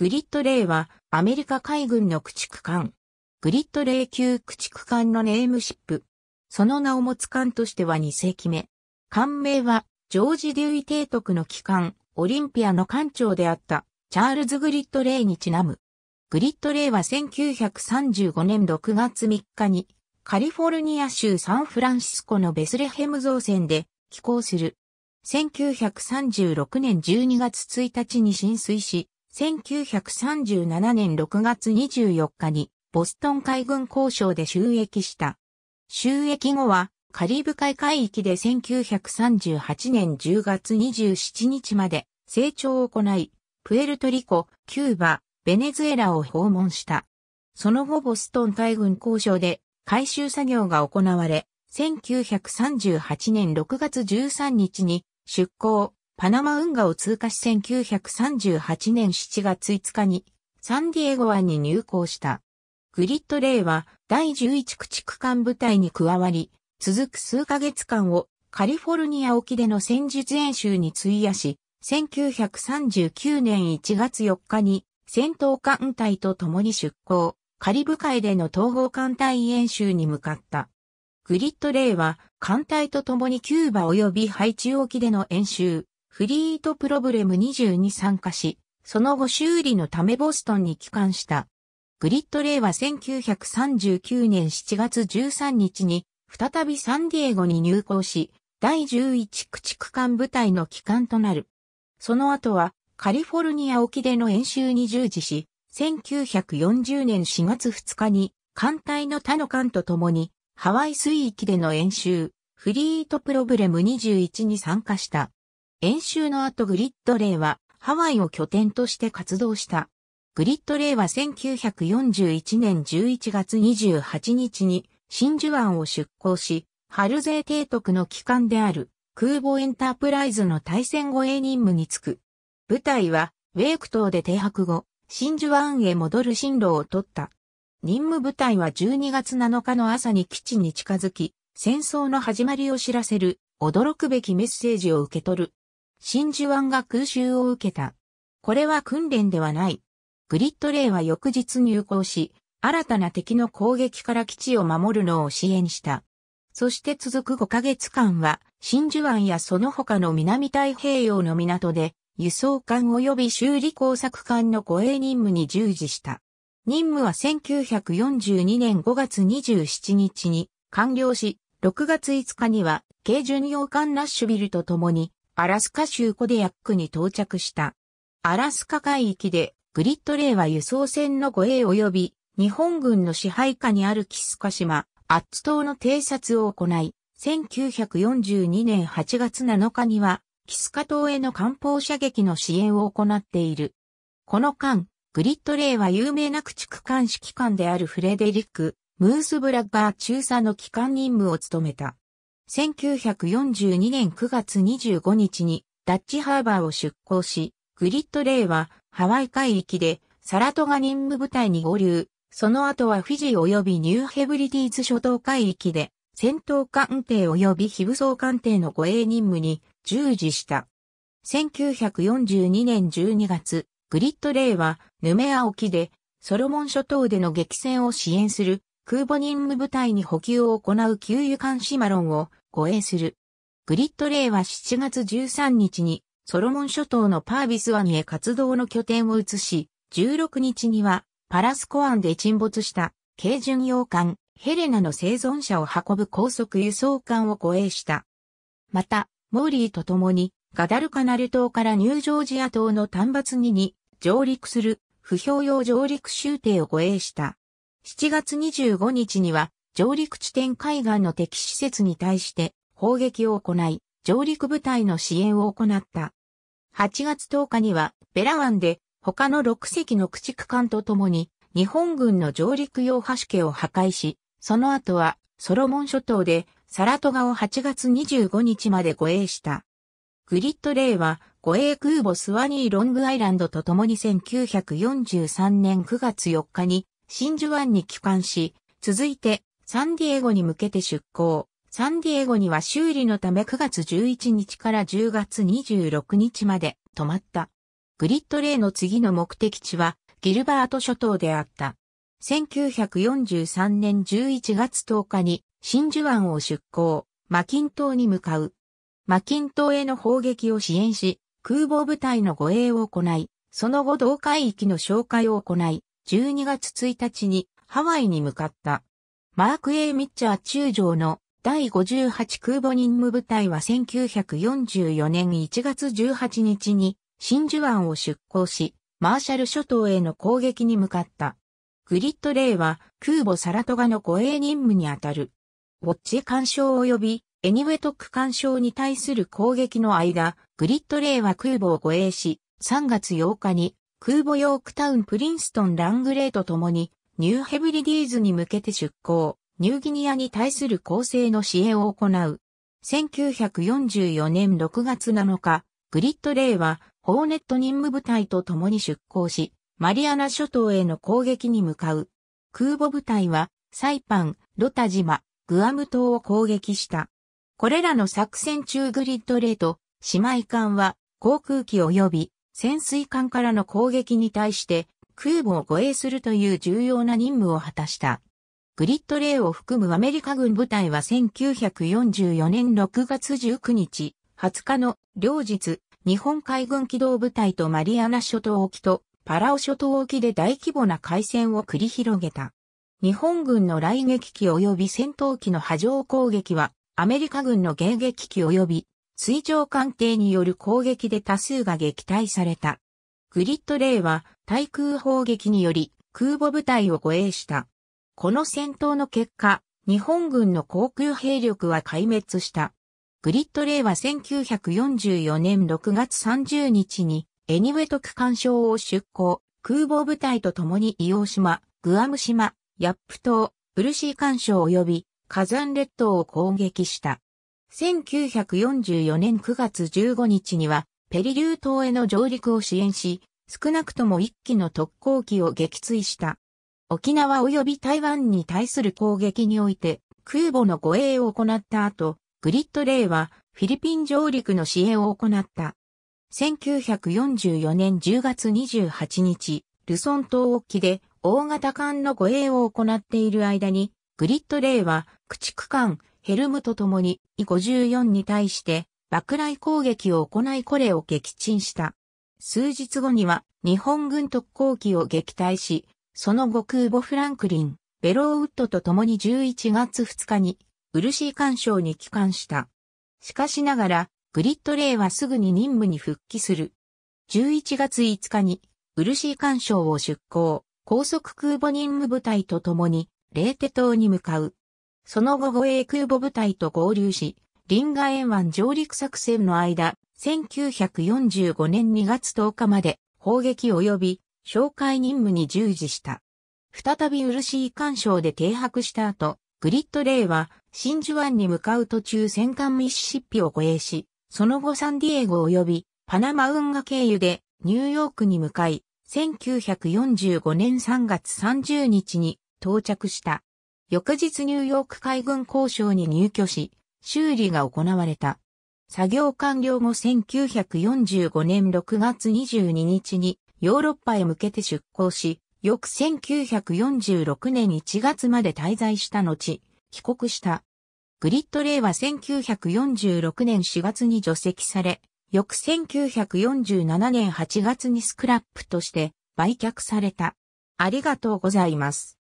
グリッドレイはアメリカ海軍の駆逐艦。グリッドレイ級駆逐艦のネームシップ。その名を持つ艦としては2世紀目。艦名はジョージ・デュイ提督の機関、オリンピアの艦長であったチャールズ・グリッドレイにちなむ。グリッドレイは1935年6月3日にカリフォルニア州サンフランシスコのベスレヘム造船で寄港する。1936年12月1日に浸水し、1937年6月24日にボストン海軍交渉で収益した。収益後はカリブ海海域で1938年10月27日まで成長を行い、プエルトリコ、キューバ、ベネズエラを訪問した。その後ボストン海軍交渉で回収作業が行われ、1938年6月13日に出港、パナマ運河を通過し1938年7月5日にサンディエゴ湾に入港した。グリッドレイは第11駆逐艦部隊に加わり、続く数ヶ月間をカリフォルニア沖での戦術演習に費やし、1939年1月4日に戦闘艦隊と共に出港、カリブ海での統合艦隊演習に向かった。グリッドレイは艦隊と共にキューバ及びハイチ沖での演習、フリートプロブレム20に参加し、その後修理のためボストンに帰還した。グリッドレイは1939年7月13日に、再びサンディエゴに入港し、第11駆逐艦部隊の帰還となる。その後は、カリフォルニア沖での演習に従事し、1940年4月2日に、艦隊の他の艦と共に、ハワイ水域での演習、フリートプロブレム21に参加した。演習の後グリッドレイはハワイを拠点として活動した。グリッドレイは1941年11月28日に真珠湾を出港し、ハ税提督の機関である空母エンタープライズの対戦護衛任務に就く。部隊はウェーク島で停泊後、真珠湾へ戻る進路を取った。任務部隊は12月7日の朝に基地に近づき、戦争の始まりを知らせる驚くべきメッセージを受け取る。真珠湾が空襲を受けた。これは訓練ではない。グリッドレイは翌日入港し、新たな敵の攻撃から基地を守るのを支援した。そして続く5ヶ月間は、真珠湾やその他の南太平洋の港で、輸送艦及び修理工作艦の護衛任務に従事した。任務は1942年5月27日に完了し、6月5日には、軽巡洋艦ラッシュビルと共にアラスカ州コデヤックに到着した。アラスカ海域でグリッドレイは輸送船の護衛及び日本軍の支配下にあるキスカ島、アッツ島の偵察を行い、1942年8月7日には、キスカ島への艦砲射撃の支援を行っている。この間、グリッドレイは有名な駆逐艦指揮官であるフレデリック・ムースブラッガー中佐の機関任務を務めた。1942年9月25日にダッチハーバーを出港し、グリッドレイはハワイ海域でサラトガ任務部隊に合流、その後はフィジー及びニューヘブリディーズ諸島海域で戦闘艦艇及び非武装艦艇の護衛任務に従事した。1942年12月、グリッドレイはヌメア沖でソロモン諸島での激戦を支援する空母任務部隊に補給を行う給油艦シマロンを護衛する。グリッドレイは7月13日にソロモン諸島のパービス湾へ活動の拠点を移し、16日にはパラスコ湾で沈没した軽巡洋艦ヘレナの生存者を運ぶ高速輸送艦を護衛した。また、モーリーと共にガダルカナル島からニュージョージア島の端末にに上陸する不評用上陸集艇を護衛した。7月25日には上陸地点海岸の敵施設に対して砲撃を行い、上陸部隊の支援を行った。8月10日には、ベラ湾で他の6隻の駆逐艦とともに、日本軍の上陸用橋家を破壊し、その後はソロモン諸島でサラトガを8月25日まで護衛した。グリッドレイは護衛空母スワニーロングアイランドと共に1943年9月4日に真珠湾に帰還し、続いてサンディエゴに向けて出港。サンディエゴには修理のため9月11日から10月26日まで止まった。グリッドレイの次の目的地はギルバート諸島であった。1943年11月10日に真珠湾を出港、マキン島に向かう。マキン島への砲撃を支援し、空母部隊の護衛を行い、その後同海域の紹介を行い、12月1日にハワイに向かった。マーク・エイ・ミッチャー中将の第58空母任務部隊は1944年1月18日に真珠湾を出港し、マーシャル諸島への攻撃に向かった。グリッド・レイは空母サラトガの護衛任務にあたる。ウォッチ干渉及びエニウェトック干渉に対する攻撃の間、グリッド・レイは空母を護衛し、3月8日に空母ヨークタウン・プリンストン・ラングレイと共にニューヘブリディーズに向けて出港、ニューギニアに対する攻勢の支援を行う。1944年6月7日、グリッド・レイは、ホーネット任務部隊と共に出港し、マリアナ諸島への攻撃に向かう。空母部隊は、サイパン、ロタ島、グアム島を攻撃した。これらの作戦中グリッド・レイと、姉妹艦は、航空機及び潜水艦からの攻撃に対して、空母を護衛するという重要な任務を果たした。グリッドレイを含むアメリカ軍部隊は1944年6月19日、20日の両日、日本海軍機動部隊とマリアナ諸島沖とパラオ諸島沖で大規模な海戦を繰り広げた。日本軍の雷撃機及び戦闘機の波状攻撃は、アメリカ軍の迎撃機及び水上艦艇による攻撃で多数が撃退された。グリッドレイは対空砲撃により空母部隊を護衛した。この戦闘の結果、日本軍の航空兵力は壊滅した。グリッドレイは1944年6月30日にエニウェト区干渉を出港、空母部隊と共に伊黄島、グアム島、ヤップ島、ウルシー干渉及び火山列島を攻撃した。1944年9月15日にはペリリュー島への上陸を支援し、少なくとも1機の特攻機を撃墜した。沖縄及び台湾に対する攻撃において空母の護衛を行った後、グリッドレイはフィリピン上陸の支援を行った。1944年10月28日、ルソン島沖で大型艦の護衛を行っている間に、グリッドレイは駆逐艦ヘルムと共に E54 に対して爆雷攻撃を行いこれを撃沈した。数日後には日本軍特攻機を撃退し、その後空母フランクリン、ベローウッドと共に11月2日にウルシー干渉に帰還した。しかしながら、グリッドレイはすぐに任務に復帰する。11月5日に、ウルシー干渉を出港、高速空母任務部隊と共に、レーテ島に向かう。その後護衛空母部隊と合流し、リンガ沿湾上陸作戦の間、1945年2月10日まで砲撃及び哨戒任務に従事した。再び漆井干渉で停泊した後、グリッドレイは真珠湾に向かう途中戦艦ミシシッピを護衛し、その後サンディエゴ及びパナマ運河経由でニューヨークに向かい、1945年3月30日に到着した。翌日ニューヨーク海軍交渉に入居し、修理が行われた。作業完了後1945年6月22日にヨーロッパへ向けて出港し、翌1946年1月まで滞在した後、帰国した。グリッドレイは1946年4月に除籍され、翌1947年8月にスクラップとして売却された。ありがとうございます。